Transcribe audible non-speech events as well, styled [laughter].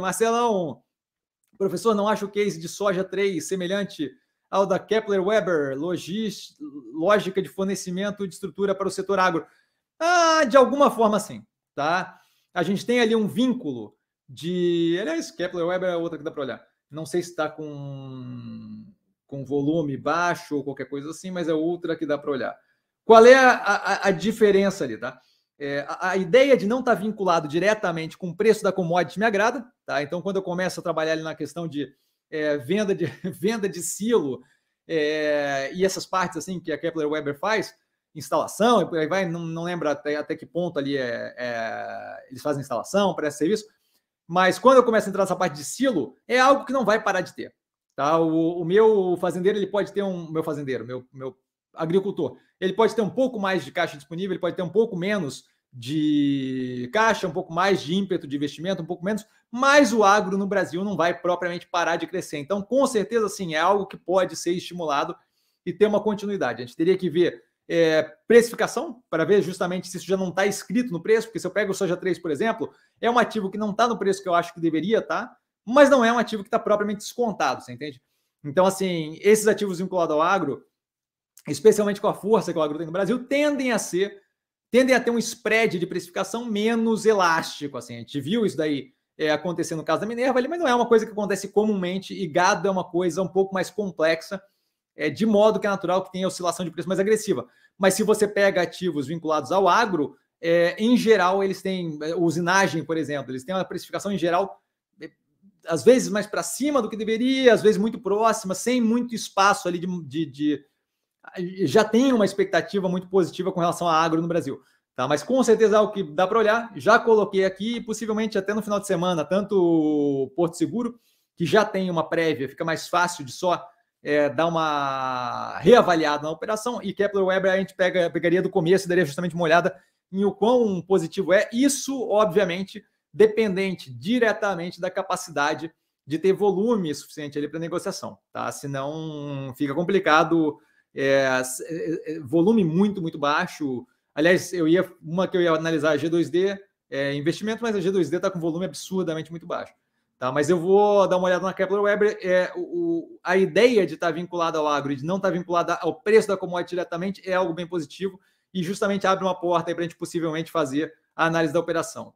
Marcelão, professor, não acha o case de soja 3 semelhante ao da Kepler Weber, logis, lógica de fornecimento de estrutura para o setor agro? Ah, de alguma forma sim, tá? A gente tem ali um vínculo de. Aliás, Kepler Weber é outra que dá para olhar. Não sei se está com, com volume baixo ou qualquer coisa assim, mas é outra que dá para olhar. Qual é a, a, a diferença ali, tá? É, a, a, ideia de não estar tá vinculado diretamente com o preço da commodity me agrada, tá? Então, quando eu começo a trabalhar na questão de é, venda de [laughs] venda de silo é, e essas partes assim que a Kepler Weber faz, instalação, e por aí vai, não, não lembro até, até que ponto ali é, é eles fazem instalação, parece serviço, mas quando eu começo a entrar nessa parte de silo, é algo que não vai parar de ter. Tá? O, o meu fazendeiro ele pode ter um. Meu fazendeiro, meu, meu agricultor, ele pode ter um pouco mais de caixa disponível, ele pode ter um pouco menos de caixa, um pouco mais de ímpeto de investimento, um pouco menos, mas o agro no Brasil não vai propriamente parar de crescer. Então, com certeza, sim, é algo que pode ser estimulado e ter uma continuidade. A gente teria que ver é, precificação para ver justamente se isso já não está escrito no preço, porque se eu pego o soja 3, por exemplo, é um ativo que não está no preço que eu acho que deveria estar, tá? mas não é um ativo que está propriamente descontado, você entende? Então, assim, esses ativos vinculados ao agro, especialmente com a força que o agro tem no Brasil, tendem a ser tendem a ter um spread de precificação menos elástico. Assim. A gente viu isso daí é, acontecer no caso da Minerva, mas não é uma coisa que acontece comumente, e gado é uma coisa um pouco mais complexa, é, de modo que é natural que tenha oscilação de preço mais agressiva. Mas se você pega ativos vinculados ao agro, é, em geral eles têm, é, usinagem, por exemplo, eles têm uma precificação em geral é, às vezes mais para cima do que deveria, às vezes muito próxima, sem muito espaço ali de, de, de já tem uma expectativa muito positiva com relação à agro no Brasil. Tá, mas com certeza é algo que dá para olhar. Já coloquei aqui, possivelmente até no final de semana, tanto o Porto Seguro, que já tem uma prévia, fica mais fácil de só é, dar uma reavaliada na operação, e Kepler Weber a gente pega, pegaria do começo e daria justamente uma olhada em o quão positivo é. Isso, obviamente, dependente diretamente da capacidade de ter volume suficiente ali para negociação, tá? Senão fica complicado é, é, é, volume muito, muito baixo. Aliás, eu ia uma que eu ia analisar a é G2D, é, investimento, mas a G2D está com volume absurdamente muito baixo. Tá, mas eu vou dar uma olhada na Kepler Weber. É, o, a ideia de estar tá vinculada ao agro e de não estar tá vinculada ao preço da commodity diretamente é algo bem positivo e justamente abre uma porta para a gente possivelmente fazer a análise da operação.